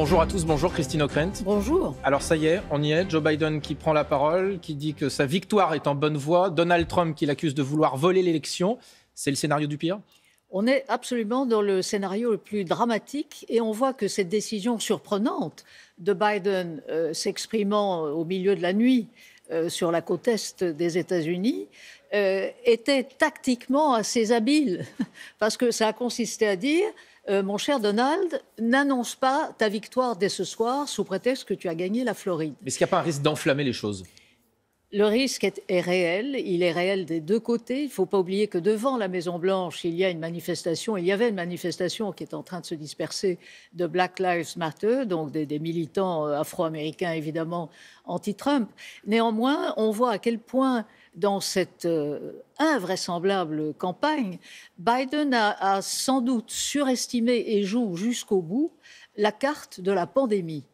Bonjour à tous, bonjour Christine O'Krent. Bonjour. Alors ça y est, on y est. Joe Biden qui prend la parole, qui dit que sa victoire est en bonne voie. Donald Trump qui l'accuse de vouloir voler l'élection. C'est le scénario du pire on est absolument dans le scénario le plus dramatique et on voit que cette décision surprenante de Biden euh, s'exprimant euh, au milieu de la nuit euh, sur la côte est des États-Unis était tactiquement assez habile parce que ça a consisté à dire euh, mon cher Donald, n'annonce pas ta victoire dès ce soir sous prétexte que tu as gagné la Floride. Est-ce qu'il n'y a pas un risque d'enflammer les choses le risque est, réel, il est réel des deux côtés. Il ne faut pas oublier que devant la Maison-Blanche, il y a une manifestation, il y avait une manifestation qui est en train de se disperser de Black Lives Matter, donc des militants euh, afro-américains évidemment anti-Trump. Néanmoins, on voit à quel point dans cette euh, invraisemblable campagne, Biden a, sans doute surestimé et joue jusqu'au bout la carte de la pandémie.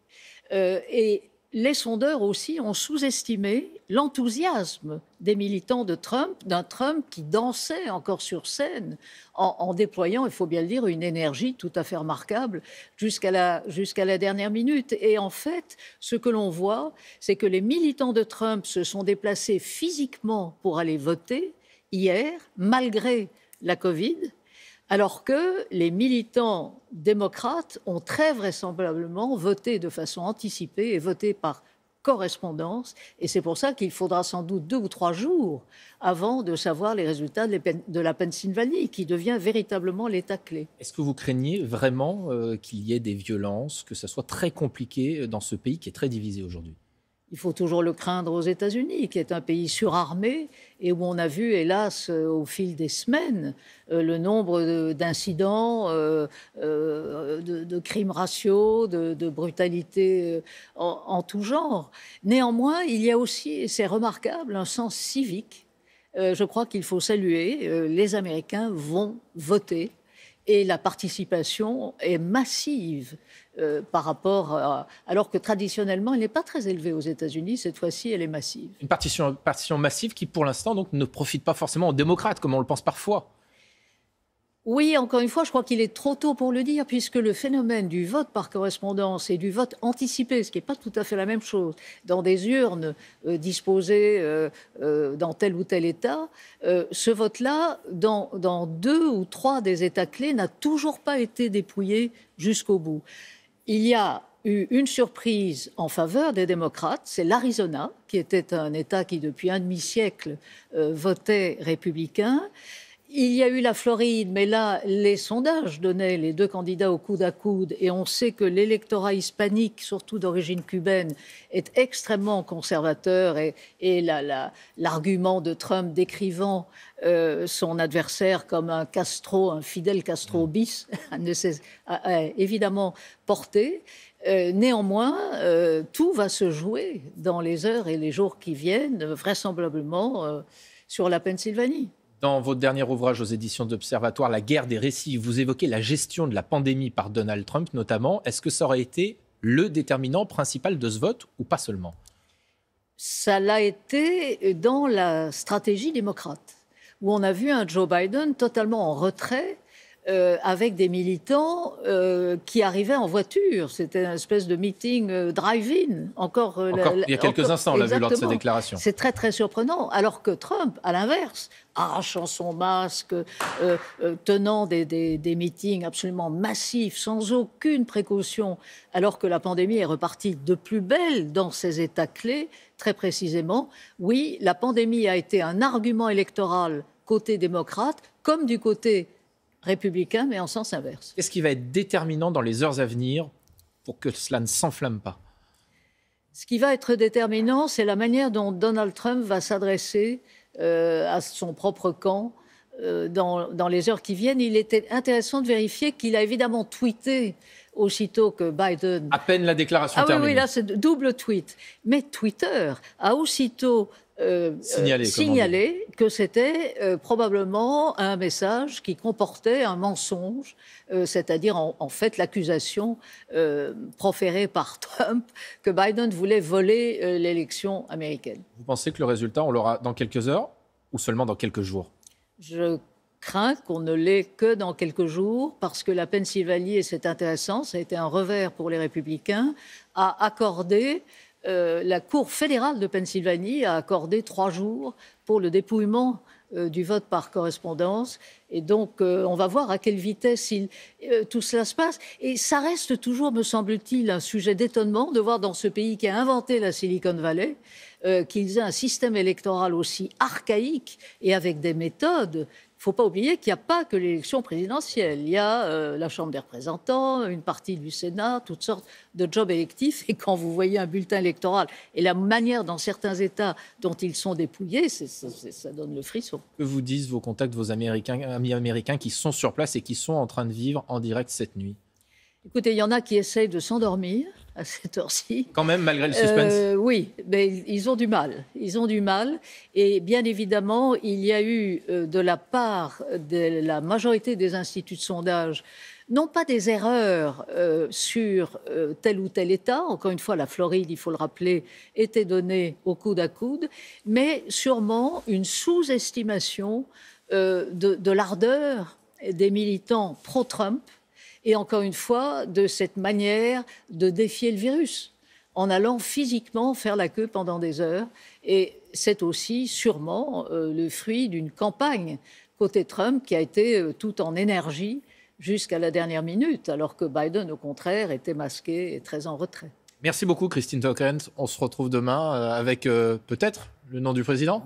Euh, et les sondeurs aussi ont sous-estimé l'enthousiasme des militants de Trump, d'un Trump qui dansait encore sur scène en, déployant, il faut bien le dire, une énergie tout à fait remarquable jusqu'à la, jusqu'à la dernière minute. Et en fait, ce que l'on voit, c'est que les militants de Trump se sont déplacés physiquement pour aller voter hier, malgré la Covid, alors que les militants démocrates ont très vraisemblablement voté de façon anticipée et voté par correspondance. Et c'est pour ça qu'il faudra sans doute deux ou trois jours avant de savoir les résultats de la Pennsylvanie, qui devient véritablement l'État clé. Est-ce que vous craignez vraiment euh, qu'il y ait des violences, que ça soit très compliqué euh, dans ce pays qui est très divisé aujourd'hui il faut toujours le craindre aux États-Unis, qui est un pays surarmé et où on a vu, hélas, euh, au fil des semaines, euh, le nombre d'incidents, euh, de, crimes raciaux, de, brutalités en, en, tout genre. Néanmoins, il y a aussi, et c'est remarquable, un sens civique. je crois qu'il faut saluer. les Américains vont voter et la participation est massive euh, par rapport à, alors que traditionnellement elle n'est pas très élevée aux États-Unis cette fois-ci elle est massive une partition, massive qui pour l'instant donc ne profite pas forcément aux démocrates comme on le pense parfois oui, encore une fois, je crois qu'il est trop tôt pour le dire, puisque le phénomène du vote par correspondance et du vote anticipé, ce qui n'est pas tout à fait la même chose, dans des urnes euh, disposées euh, euh, dans tel ou tel État, ce vote-là, dans deux ou trois des États clés, n'a toujours pas été dépouillé jusqu'au bout. Il y a eu une surprise en faveur des démocrates, c'est l'Arizona, qui était un État qui, depuis un demi-siècle, votait républicain. Il y a eu la Floride, mais là, les sondages donnaient les deux candidats au coude à coude, et on sait que l'électorat hispanique, surtout d'origine cubaine, est extrêmement conservateur, et, et l'argument de Trump décrivant euh, son adversaire comme un Castro, un fidèle Castro mm. bis, a, évidemment porté. Euh, néanmoins, euh, tout va se jouer dans les heures et les jours qui viennent, vraisemblablement, sur la Pennsylvanie. Dans votre dernier ouvrage aux éditions d'Observatoire, La guerre des récits, vous évoquez la gestion de la pandémie par Donald Trump notamment. Est-ce que ça aurait été le déterminant principal de ce vote ou pas seulement Ça l'a été dans la stratégie démocrate, où on a vu un Joe Biden totalement en retrait euh, avec des militants euh, qui arrivaient en voiture. C'était une espèce de meeting euh, drive-in. Encore, il y a quelques instants, on l'a vu lors de ces déclarations. C'est très très surprenant. Alors que Trump, à l'inverse, arrachant son masque, tenant des, des, des, meetings absolument massifs, sans aucune précaution, alors que la pandémie est repartie de plus belle dans ses états clés, très précisément. Oui, la pandémie a été un argument électoral côté démocrate, comme du côté républicain, mais en sens inverse. Qu'est-ce qui va être déterminant dans les heures à venir pour que cela ne s'enflamme pas ce qui va être déterminant, c'est la manière dont Donald Trump va s'adresser euh, à son propre camp euh, dans, les heures qui viennent, il était intéressant de vérifier qu'il a évidemment tweeté aussitôt que Biden... À peine la déclaration ah, terminée. Oui, oui, là, c'est double tweet. Mais Twitter a aussitôt euh, euh, signalé que c'était probablement un message qui comportait un mensonge, c'est-à-dire en, en, fait l'accusation proférée par Trump que Biden voulait voler l'élection américaine. Vous pensez que le résultat, on l'aura dans quelques heures ou seulement dans quelques jours je crains qu'on ne l'ait que dans quelques jours, parce que la Pennsylvanie, et c'est intéressant, ça a été un revers pour les républicains, a accordé, euh, la Cour fédérale de Pennsylvanie a accordé trois jours pour le dépouillement euh, du vote par correspondance. Et donc, euh, on va voir à quelle vitesse euh, tout cela se passe. Et ça reste toujours, me semble-t-il, un sujet d'étonnement de voir dans ce pays qui a inventé la Silicon Valley, qu'ils aient un système électoral aussi archaïque et avec des méthodes il ne faut pas oublier qu'il n'y a pas que l'élection présidentielle. Il y a euh, la Chambre des représentants, une partie du Sénat, toutes sortes de jobs électifs. Et quand vous voyez un bulletin électoral et la manière dans certains États dont ils sont dépouillés, ça donne le frisson. Que vous disent vos contacts, vos amis américains qui sont sur place et qui sont en train de vivre en direct cette nuit Écoutez, il y en a qui essayent de s'endormir à cette heure-ci. Quand même, malgré le suspense. Euh, oui, mais ils ont du mal. Ils ont du mal. Et bien évidemment, il y a eu euh, de la part de la majorité des instituts de sondage, non pas des erreurs euh, sur tel ou tel État, encore une fois, la Floride, il faut le rappeler, était donnée au coude à coude, mais sûrement une sous-estimation de l'ardeur des militants pro-Trump et encore une fois de cette manière de défier le virus en allant physiquement faire la queue pendant des heures. Et c'est aussi sûrement euh, le fruit d'une campagne côté Trump qui a été euh, tout en énergie jusqu'à la dernière minute, alors que Biden, au contraire, était masqué et très en retrait. Merci beaucoup, Christine Tokrent. On se retrouve demain euh, avec peut-être le nom du président.